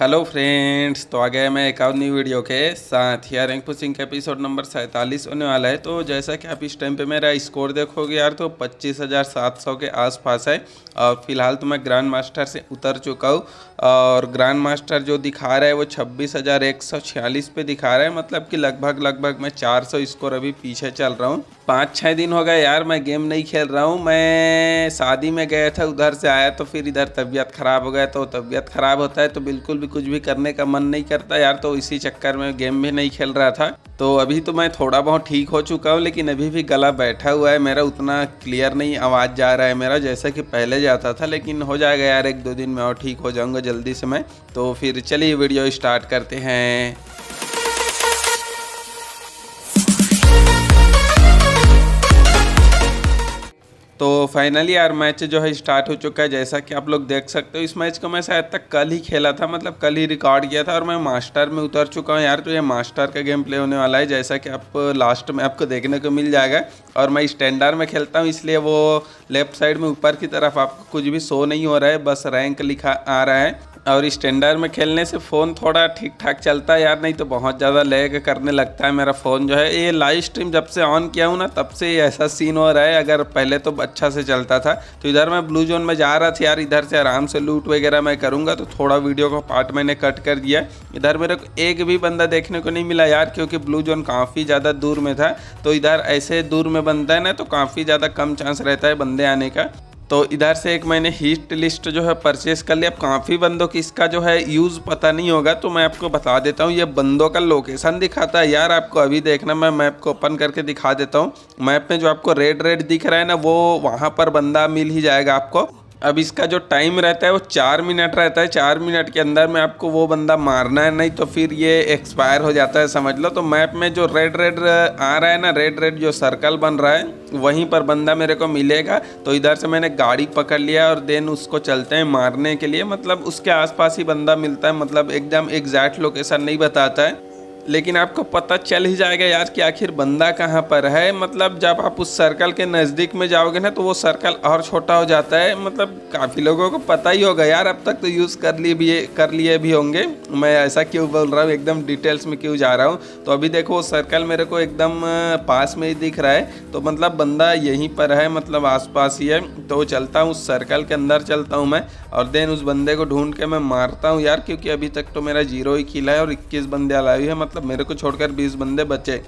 hello friends तो आ गए मैं एक और न्यू वीडियो के साथ यार रैंक पुसिंग का एपिसोड नंबर सैंतालीस होने वाला है तो जैसा कि आप इस टाइम पे मेरा स्कोर देखोगे यार तो पच्चीस हज़ार सात सौ के आसपास है और फिलहाल तो मैं ग्रैंड मास्टर से उतर चुका हूँ और ग्रैंड मास्टर जो दिखा रहा है वो छब्बीस हज़ार एक सौ छियालीस पे दिखा रहा है मतलब कि लगभग लगभग मैं चार सौ स्कोर अभी पीछे चल रहा हूँ पाँच छः दिन हो गए यार मैं गेम नहीं खेल रहा हूँ मैं शादी में गया था उधर से आया तो फिर इधर तबीयत ख़राब हो गया तो तबीयत ख़राब होता है तो बिल्कुल भी अभी कुछ भी करने का मन नहीं करता यार तो इसी चक्कर में गेम भी नहीं खेल रहा था तो अभी तो मैं थोड़ा बहुत ठीक हो चुका हूँ लेकिन अभी भी गला बैठा हुआ है मेरा उतना क्लियर नहीं आवाज़ जा रहा है मेरा जैसा कि पहले जाता था लेकिन हो जाएगा यार एक दो दिन में और ठीक हो जाऊँगा जल्दी से मैं तो फिर चलिए वीडियो स्टार्ट करते हैं तो फाइनली यार मैच जो है स्टार्ट हो चुका है जैसा कि आप लोग देख सकते हो इस मैच को मैं शायद तक कल ही खेला था मतलब कल ही रिकॉर्ड किया था और मैं मास्टर में उतर चुका हूँ यार तो ये मास्टर का गेम प्ले होने वाला है जैसा कि आप लास्ट में आपको देखने को मिल जाएगा और मैं स्टैंडार में खेलता हूँ इसलिए वो लेफ्ट साइड में ऊपर की तरफ आपको कुछ भी शो नहीं हो रहा है बस रैंक लिखा आ रहा है और स्टैंडर्ड में खेलने से फ़ोन थोड़ा ठीक ठाक चलता है यार नहीं तो बहुत ज़्यादा लैग करने लगता है मेरा फ़ोन जो है ये लाइव स्ट्रीम जब से ऑन किया हूँ ना तब से ये ऐसा सीन हो रहा है अगर पहले तो अच्छा से चलता था तो इधर मैं ब्लू जोन में जा रहा था यार इधर से आराम से लूट वगैरह मैं करूँगा तो थोड़ा वीडियो का पार्ट मैंने कट कर दिया इधर मेरे को एक भी बंदा देखने को नहीं मिला यार क्योंकि ब्लू जोन काफ़ी ज़्यादा दूर में था तो इधर ऐसे दूर में बनता है ना तो काफ़ी ज़्यादा कम चांस रहता है बंदे आने का तो इधर से एक मैंने हीट लिस्ट जो है परचेस कर लिया अब काफ़ी बंदों की इसका जो है यूज़ पता नहीं होगा तो मैं आपको बता देता हूँ ये बंदों का लोकेशन दिखाता है यार आपको अभी देखना मैं मैप को ओपन करके दिखा देता हूँ मैप में जो आपको रेड रेड दिख रहा है ना वो वहाँ पर बंदा मिल ही जाएगा आपको अब इसका जो टाइम रहता है वो चार मिनट रहता है चार मिनट के अंदर में आपको वो बंदा मारना है नहीं तो फिर ये एक्सपायर हो जाता है समझ लो तो मैप में जो रेड रेड आ रहा है ना रेड रेड जो सर्कल बन रहा है वहीं पर बंदा मेरे को मिलेगा तो इधर से मैंने गाड़ी पकड़ लिया और देन उसको चलते हैं मारने के लिए मतलब उसके आसपास ही बंदा मिलता है मतलब एकदम एग्जैक्ट लोकेशन नहीं बताता है लेकिन आपको पता चल ही जाएगा यार कि आखिर बंदा कहाँ पर है मतलब जब आप उस सर्कल के नज़दीक में जाओगे ना तो वो सर्कल और छोटा हो जाता है मतलब काफ़ी लोगों को पता ही होगा यार अब तक तो यूज़ कर लिए भी कर लिए भी होंगे मैं ऐसा क्यों बोल रहा हूँ एकदम डिटेल्स में क्यों जा रहा हूँ तो अभी देखो वो सर्कल मेरे को एकदम पास में ही दिख रहा है तो मतलब बंदा यहीं पर है मतलब पास ही है तो चलता हूँ उस सर्कल के अंदर चलता हूँ मैं और देन उस बंदे को ढूंढ के मैं मारता हूँ यार क्योंकि अभी तक तो मेरा जीरो ही खिला है और इक्कीस बंदे अलावी है मतलब मतलब मेरे को छोड़कर बीस बंदे बचे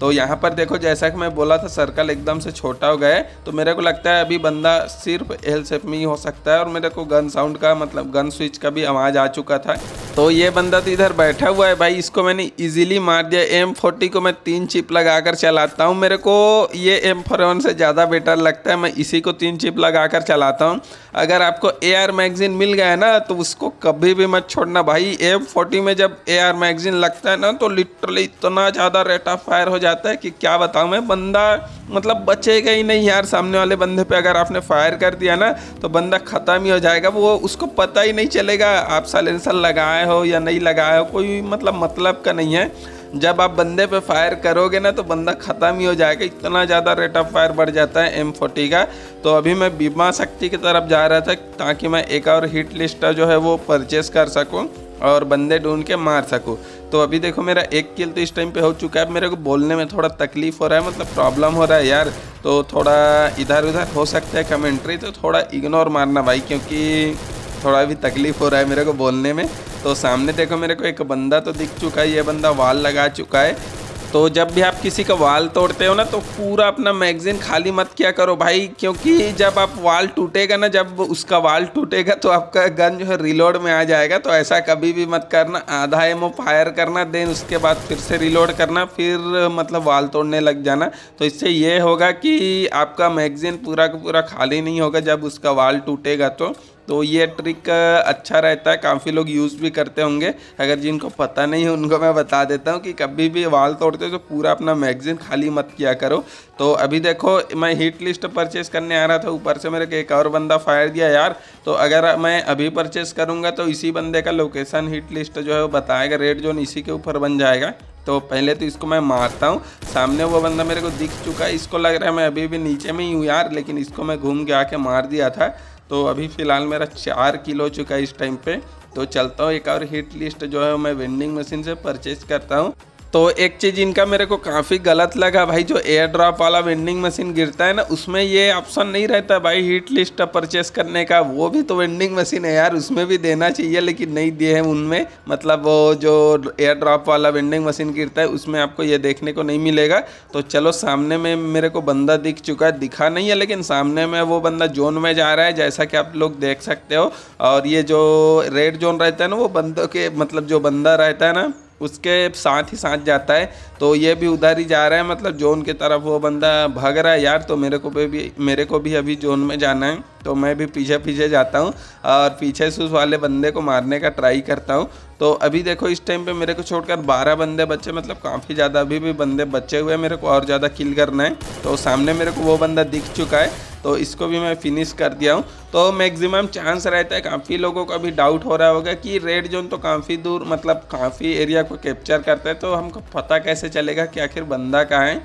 तो यहाँ पर देखो जैसा कि मैं बोला था सर्कल एकदम से छोटा हो गया तो मेरे को लगता है अभी बंदा सिर्फ एल सेफ में ही हो सकता है और मेरे को गन साउंड का मतलब गन स्विच का भी आवाज़ आ चुका था तो ये बंदा तो इधर बैठा हुआ है भाई इसको मैंने इजीली मार दिया एम फोर्टी को मैं तीन चिप लगा कर चलाता हूँ मेरे को ये एम वन से ज़्यादा बेटर लगता है मैं इसी को तीन चिप लगा कर चलाता हूँ अगर आपको ए आर मैगजीन मिल गया है ना तो उसको कभी भी मत छोड़ना भाई एम फोर्टी में जब ए आर मैगजीन लगता है ना तो लिटरली इतना ज़्यादा रेट ऑफ फायर हो जाता है कि क्या बताऊँ मैं बंदा मतलब बचेगा ही नहीं यार सामने वाले बंदे पे अगर आपने फायर कर दिया ना तो बंदा ख़त्म ही हो जाएगा वो उसको पता ही नहीं चलेगा आप साइलेंसर लगाए हो या नहीं लगाए हो कोई मतलब मतलब का नहीं है जब आप बंदे पे फायर करोगे ना तो बंदा ख़त्म ही हो जाएगा इतना ज़्यादा रेट ऑफ फायर बढ़ जाता है एम फोर्टी का तो अभी मैं बीमा शक्ति की तरफ जा रहा था ताकि मैं एक और हिट लिस्ट जो है वो परचेस कर सकूँ और बंदे ढूंढ के मार सकूँ तो अभी देखो मेरा एक किल तो इस टाइम पे हो चुका है मेरे को बोलने में थोड़ा तकलीफ़ हो रहा है मतलब प्रॉब्लम हो रहा है यार तो थोड़ा इधर उधर हो सकता है कमेंट्री तो थोड़ा इग्नोर मारना भाई क्योंकि थोड़ा भी तकलीफ़ हो रहा है मेरे को बोलने में तो सामने देखो मेरे को एक बंदा तो दिख चुका है ये बंदा वाल लगा चुका है तो जब भी आप किसी का वाल तोड़ते हो ना तो पूरा अपना मैगज़ीन खाली मत किया करो भाई क्योंकि जब आप वाल टूटेगा ना जब उसका वाल टूटेगा तो आपका गन जो है रिलोड में आ जाएगा तो ऐसा कभी भी मत करना आधा एमओ फायर करना देन उसके बाद फिर से रिलोड करना फिर मतलब वाल तोड़ने लग जाना तो इससे ये होगा कि आपका मैगज़ीन पूरा का पूरा खाली नहीं होगा जब उसका वाल टूटेगा तो तो ये ट्रिक अच्छा रहता है काफ़ी लोग यूज़ भी करते होंगे अगर जिनको पता नहीं है उनको मैं बता देता हूँ कि कभी भी वाल तोड़ते हो तो पूरा अपना मैगजीन खाली मत किया करो तो अभी देखो मैं हीट लिस्ट परचेस करने आ रहा था ऊपर से मेरे को एक और बंदा फायर दिया यार तो अगर मैं अभी परचेस करूँगा तो इसी बंदे का लोकेशन हीट लिस्ट जो है वो बताएगा रेड जोन इसी के ऊपर बन जाएगा तो पहले तो इसको मैं मारता हूँ सामने वो बंदा मेरे को दिख चुका है इसको लग रहा है मैं अभी भी नीचे में ही हूँ यार लेकिन इसको मैं घूम के आके मार दिया था तो अभी फ़िलहाल मेरा चार किलो हो चुका है इस टाइम पे तो चलता हूँ एक और हीट लिस्ट जो है मैं वेंडिंग मशीन से परचेज करता हूँ तो एक चीज़ इनका मेरे को काफ़ी गलत लगा भाई जो एयर ड्रॉप वाला वेंडिंग मशीन गिरता है ना उसमें ये ऑप्शन नहीं रहता भाई हीट लिस्ट परचेस करने का वो भी तो वेंडिंग मशीन है यार उसमें भी देना चाहिए लेकिन नहीं दिए हैं उनमें मतलब वो जो एयर ड्रॉप वाला वेंडिंग मशीन गिरता है उसमें आपको ये देखने को नहीं मिलेगा तो चलो सामने में मेरे को बंदा दिख चुका है दिखा नहीं है लेकिन सामने में वो बंदा जोन में जा रहा है जैसा कि आप लोग देख सकते हो और ये जो रेड जोन रहता है ना वो बंदों के मतलब जो बंदा रहता है ना उसके साथ ही साथ जाता है तो ये भी उधर ही जा रहा है मतलब जोन की तरफ वो बंदा भाग रहा है यार तो मेरे को भी मेरे को भी अभी जोन में जाना है तो मैं भी पीछे पीछे जाता हूँ और पीछे से उस वाले बंदे को मारने का ट्राई करता हूँ तो अभी देखो इस टाइम पे मेरे को छोड़कर बारह बंदे बच्चे मतलब काफ़ी ज़्यादा अभी भी बंदे बचे हुए हैं मेरे को और ज़्यादा किल करना है तो सामने मेरे को वो बंदा दिख चुका है तो इसको भी मैं फिनिश कर दिया हूँ तो मैक्सिमम चांस रहता है काफ़ी लोगों का भी डाउट हो रहा होगा कि रेड जोन तो काफ़ी दूर मतलब काफ़ी एरिया को कैप्चर करता है तो हमको पता कैसे चलेगा कि आखिर बंदा कहाँ है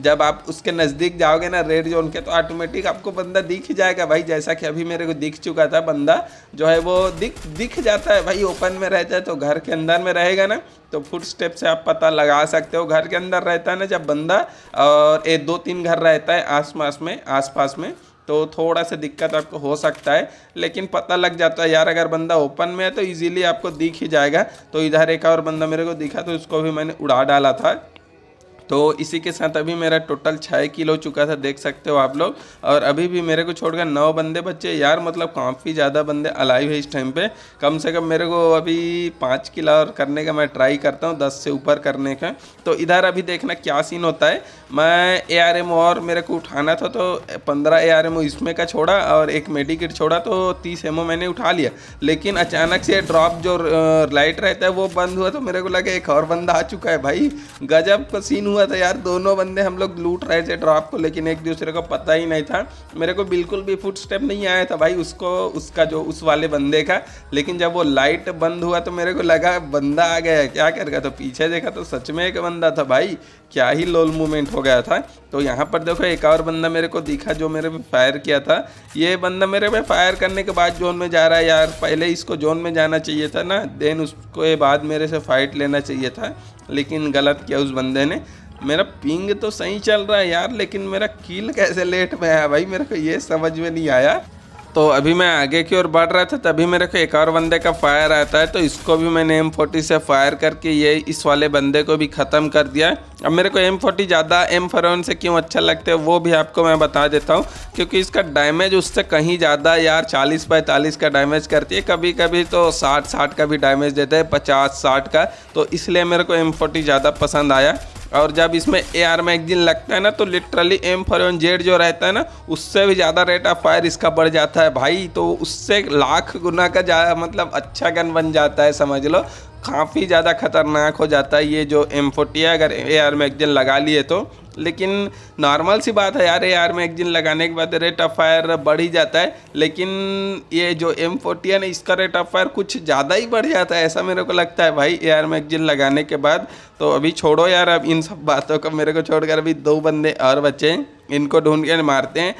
जब आप उसके नज़दीक जाओगे ना रेड जोन के तो ऑटोमेटिक आपको बंदा दिख ही जाएगा भाई जैसा कि अभी मेरे को दिख चुका था बंदा जो है वो दिख दिख जाता है भाई ओपन में रहता है तो घर के अंदर में रहेगा ना तो फुट स्टेप से आप पता लगा सकते हो घर के अंदर रहता है ना जब बंदा और ये दो तीन घर रहता है आस पास में आस पास में तो थोड़ा सा दिक्कत आपको हो सकता है लेकिन पता लग जाता है यार अगर बंदा ओपन में है तो इजीली आपको दिख ही जाएगा तो इधर एक और बंदा मेरे को दिखा तो उसको भी मैंने उड़ा डाला था तो इसी के साथ अभी मेरा टोटल छः किलो चुका था देख सकते हो आप लोग और अभी भी मेरे को छोड़कर नौ बंदे बच्चे यार मतलब काफ़ी ज़्यादा बंदे अलाइव है इस टाइम पे कम से कम मेरे को अभी पाँच किलो और करने का मैं ट्राई करता हूँ दस से ऊपर करने का तो इधर अभी देखना क्या सीन होता है मैं ए और मेरे को उठाना था तो पंद्रह ए इसमें का छोड़ा और एक मेडिकेट छोड़ा तो तीस एम मैंने उठा लिया लेकिन अचानक से ड्रॉप जो लाइट रहता है वो बंद हुआ तो मेरे को लगा एक और बंदा आ चुका है भाई गजब का सीन हुआ था तो यार दोनों बंदे हम लोग लूट रहे थे ड्रॉप को लेकिन एक दूसरे को पता ही नहीं था मेरे को बिल्कुल भी फुट स्टेप नहीं आया था भाई उसको उसका जो उस वाले बंदे का लेकिन जब वो लाइट बंद हुआ तो मेरे को लगा बंदा आ गया क्या कर गया तो पीछे देखा तो सच में एक बंदा था भाई क्या ही लोल मूवमेंट हो गया था तो यहाँ पर देखो एक और बंदा मेरे को दिखा जो मेरे पे फायर किया था ये बंदा मेरे पे फायर करने के बाद जोन में जा रहा है यार पहले इसको जोन में जाना चाहिए था ना देन उसको ये बाद मेरे से फाइट लेना चाहिए था लेकिन गलत किया उस बंदे ने मेरा पिंग तो सही चल रहा है यार लेकिन मेरा कील कैसे लेट में है भाई मेरे को ये समझ में नहीं आया तो अभी मैं आगे की ओर बढ़ रहा था तभी मेरे को एक और बंदे का फायर आता है तो इसको भी मैंने एम फोर्टी से फायर करके ये इस वाले बंदे को भी ख़त्म कर दिया अब मेरे को एम फोर्टी ज़्यादा एम फरवन से क्यों अच्छा लगता है वो भी आपको मैं बता देता हूँ क्योंकि इसका डैमेज उससे कहीं ज़्यादा यार चालीस पैंतालीस का डैमेज करती है कभी कभी तो साठ साठ का भी डैमेज देता है पचास साठ का तो इसलिए मेरे को एम फोर्टी ज़्यादा पसंद आया और जब इसमें ए आर मैगजीन लगता है ना तो literally M four N Z जो रहता है ना उससे भी ज़्यादा रेट ऑफ फायर इसका बढ़ जाता है भाई तो उससे लाख गुना का ज़्यादा मतलब अच्छा गन बन जाता है समझ लो काफ़ी ज़्यादा खतरनाक हो जाता है ये जो एम फोर्टी अगर ए आर मैगजीन लगा लिए तो लेकिन नॉर्मल सी बात है यार ए एक मैगजीन लगाने के बाद रेट ऑफ फायर बढ़ ही जाता है लेकिन ये जो एम फोर्टी है इसका रेट ऑफ फायर कुछ ज़्यादा ही बढ़ जाता है ऐसा मेरे को लगता है भाई ए एक मैगजीन लगाने के बाद तो अभी छोड़ो यार अब इन सब बातों को मेरे को छोड़कर अभी दो बंदे और बच्चे इनको ढूंढ के मारते हैं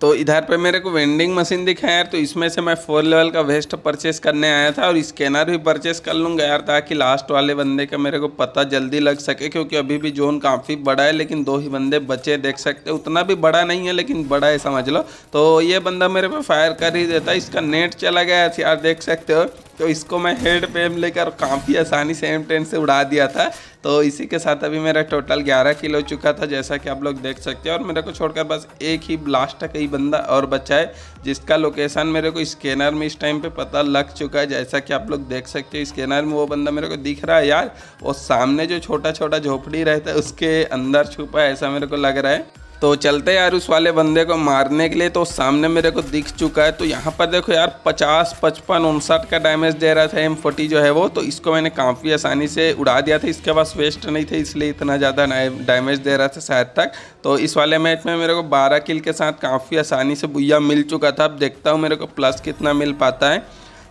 तो इधर पे मेरे को वेंडिंग मशीन दिखा यार तो इसमें से मैं फोर लेवल का वेस्ट परचेस करने आया था और स्कैनर भी परचेस कर लूँगा यार ताकि लास्ट वाले बंदे का मेरे को पता जल्दी लग सके क्योंकि अभी भी जोन काफ़ी बड़ा है लेकिन दो ही बंदे बचे देख सकते उतना भी बड़ा नहीं है लेकिन बड़ा है समझ लो तो ये बंदा मेरे पे फायर कर ही देता इसका नेट चला गया यार देख सकते हो तो इसको मैं हेड पे लेकर काफ़ी आसानी से एम टेन से उड़ा दिया था तो इसी के साथ अभी मेरा टोटल 11 किलो चुका था जैसा कि आप लोग देख सकते हैं और मेरे को छोड़कर बस एक ही ब्लास्ट का ही बंदा और बचा है जिसका लोकेशन मेरे को स्कैनर में इस टाइम पे पता लग चुका है जैसा कि आप लोग देख सकते हो स्कैनर में वो बंदा मेरे को दिख रहा है यार और सामने जो छोटा छोटा झोपड़ी रहता है उसके अंदर छुपा है ऐसा मेरे को लग रहा है तो चलते यार उस वाले बंदे को मारने के लिए तो सामने मेरे को दिख चुका है तो यहाँ पर देखो यार 50, पचपन उनसठ का डैमेज दे रहा था एम फोर्टी जो है वो तो इसको मैंने काफ़ी आसानी से उड़ा दिया था इसके पास वेस्ट नहीं थे इसलिए इतना ज़्यादा डैमेज दे रहा था शायद तक तो इस वाले मैच में मेरे को बारह किल के साथ काफ़ी आसानी से बुया मिल चुका था अब देखता हूँ मेरे को प्लस कितना मिल पाता है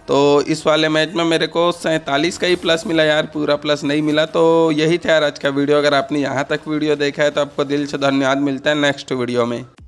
तो इस वाले मैच में मेरे को सैंतालीस का ही प्लस मिला यार पूरा प्लस नहीं मिला तो यही था यार आज का वीडियो अगर आपने यहाँ तक वीडियो देखा है तो आपको दिल से धन्यवाद मिलता है नेक्स्ट वीडियो में